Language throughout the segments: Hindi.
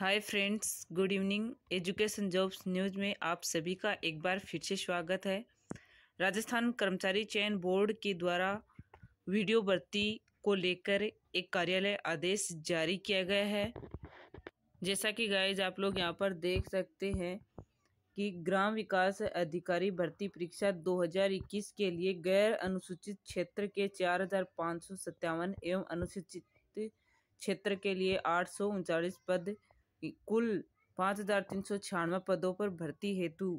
हाय friends good evening education jobs news में आप सभी का एक बार फिर से स्वागत है राजस्थान कर्मचारी चयन बोर्ड के द्वारा वीडियो भर्ती को लेकर एक कार्यालय आदेश जारी किया गया है जैसा कि गाइज आप लोग यहाँ पर देख सकते हैं कि ग्राम विकास अधिकारी भर्ती परीक्षा 2021 के लिए गैर अनुसूचित क्षेत्र के चार एवं अनुसूचित क्षेत्र के लिए आठ पद कुल पाँच हज़ार तीन सौ छियानवे पदों पर भर्ती हेतु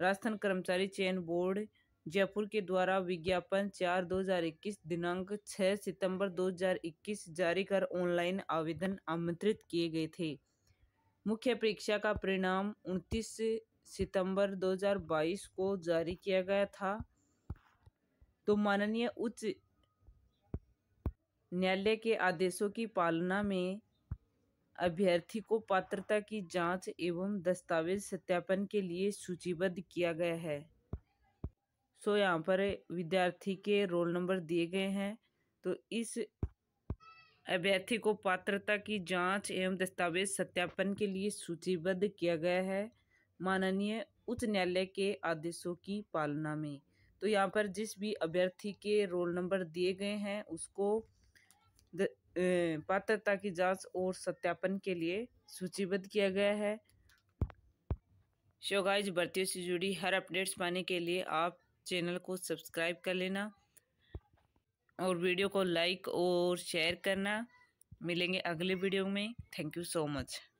राजस्थान कर्मचारी चयन बोर्ड जयपुर के द्वारा विज्ञापन चार दो हज़ार इक्कीस दिनांक छः सितंबर दो हज़ार इक्कीस जारी कर ऑनलाइन आवेदन आमंत्रित किए गए थे मुख्य परीक्षा का परिणाम उनतीस सितंबर 2022 को जारी किया गया था तो माननीय उच्च न्यायालय के आदेशों की पालना में अभ्यर्थी को पात्रता की जांच एवं दस्तावेज सत्यापन के लिए सूचीबद्ध किया गया है सो so, यहाँ पर विद्यार्थी के रोल नंबर दिए गए हैं तो इस अभ्यर्थी को पात्रता की जांच एवं दस्तावेज सत्यापन के लिए सूचीबद्ध किया गया है माननीय उच्च न्यायालय के आदेशों की पालना में तो यहाँ पर जिस भी अभ्यर्थी के रोल नंबर दिए गए हैं उसको पात्रता की जांच और सत्यापन के लिए सूचीबद्ध किया गया है शोगाइज भर्तियों से जुड़ी हर अपडेट्स पाने के लिए आप चैनल को सब्सक्राइब कर लेना और वीडियो को लाइक और शेयर करना मिलेंगे अगले वीडियो में थैंक यू सो मच